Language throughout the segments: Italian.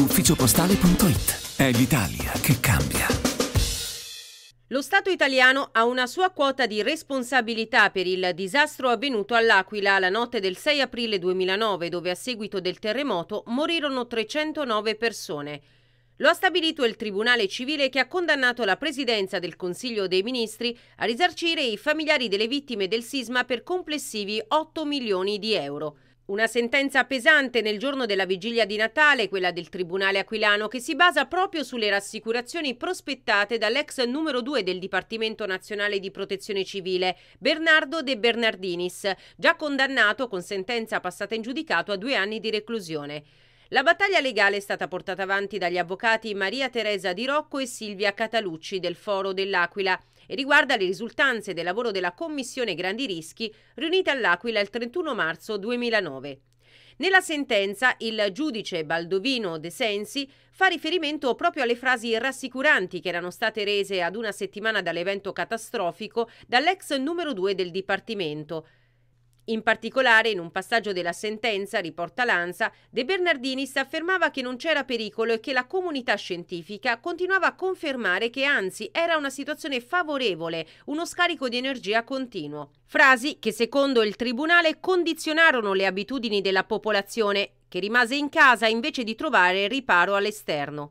ufficiopostale.it. È l'Italia che cambia. Lo Stato italiano ha una sua quota di responsabilità per il disastro avvenuto all'Aquila la notte del 6 aprile 2009, dove a seguito del terremoto morirono 309 persone. Lo ha stabilito il Tribunale civile che ha condannato la Presidenza del Consiglio dei Ministri a risarcire i familiari delle vittime del sisma per complessivi 8 milioni di euro. Una sentenza pesante nel giorno della vigilia di Natale, quella del Tribunale Aquilano, che si basa proprio sulle rassicurazioni prospettate dall'ex numero 2 del Dipartimento Nazionale di Protezione Civile, Bernardo De Bernardinis, già condannato con sentenza passata in giudicato a due anni di reclusione. La battaglia legale è stata portata avanti dagli avvocati Maria Teresa Di Rocco e Silvia Catalucci del Foro dell'Aquila e riguarda le risultanze del lavoro della Commissione Grandi Rischi riunita all'Aquila il 31 marzo 2009. Nella sentenza il giudice Baldovino De Sensi fa riferimento proprio alle frasi rassicuranti che erano state rese ad una settimana dall'evento catastrofico dall'ex numero 2 del Dipartimento, in particolare, in un passaggio della sentenza, riporta Lanza, De Bernardinis affermava che non c'era pericolo e che la comunità scientifica continuava a confermare che anzi era una situazione favorevole, uno scarico di energia continuo. Frasi che secondo il Tribunale condizionarono le abitudini della popolazione, che rimase in casa invece di trovare riparo all'esterno.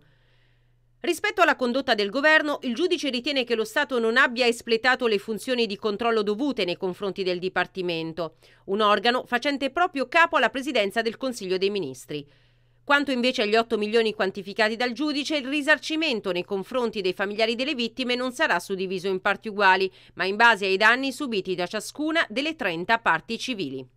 Rispetto alla condotta del governo, il giudice ritiene che lo Stato non abbia espletato le funzioni di controllo dovute nei confronti del Dipartimento, un organo facente proprio capo alla presidenza del Consiglio dei Ministri. Quanto invece agli 8 milioni quantificati dal giudice, il risarcimento nei confronti dei familiari delle vittime non sarà suddiviso in parti uguali, ma in base ai danni subiti da ciascuna delle 30 parti civili.